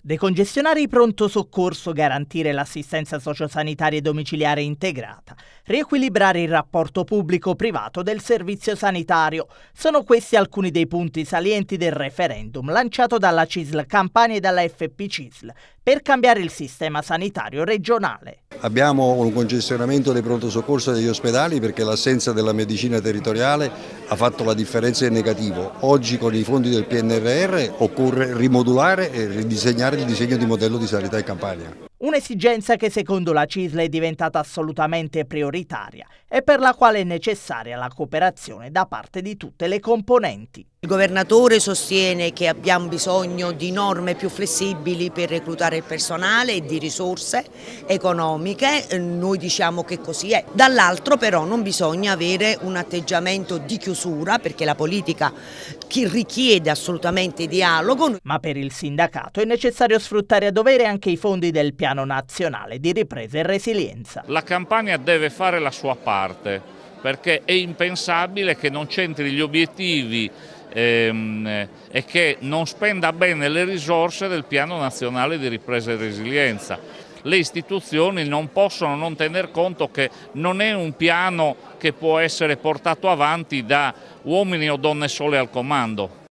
Decongestionare i pronto soccorso, garantire l'assistenza sociosanitaria e domiciliare integrata, riequilibrare il rapporto pubblico-privato del servizio sanitario. Sono questi alcuni dei punti salienti del referendum lanciato dalla CISL Campania e dalla FPCISL per cambiare il sistema sanitario regionale. Abbiamo un congestionamento dei pronto soccorso degli ospedali perché l'assenza della medicina territoriale ha fatto la differenza in negativo. Oggi con i fondi del PNRR occorre rimodulare e ridisegnare modificare il disegno di modello di sanità in Campania. Un'esigenza che secondo la CISL è diventata assolutamente prioritaria e per la quale è necessaria la cooperazione da parte di tutte le componenti. Il governatore sostiene che abbiamo bisogno di norme più flessibili per reclutare il personale e di risorse economiche, noi diciamo che così è. Dall'altro però non bisogna avere un atteggiamento di chiusura perché la politica richiede assolutamente dialogo. Ma per il sindacato è necessario sfruttare a dovere anche i fondi del Piano Nazionale di Ripresa e Resilienza. La Campania deve fare la sua parte perché è impensabile che non centri gli obiettivi ehm, e che non spenda bene le risorse del Piano Nazionale di Ripresa e Resilienza le istituzioni non possono non tener conto che non è un piano che può essere portato avanti da uomini o donne sole al comando,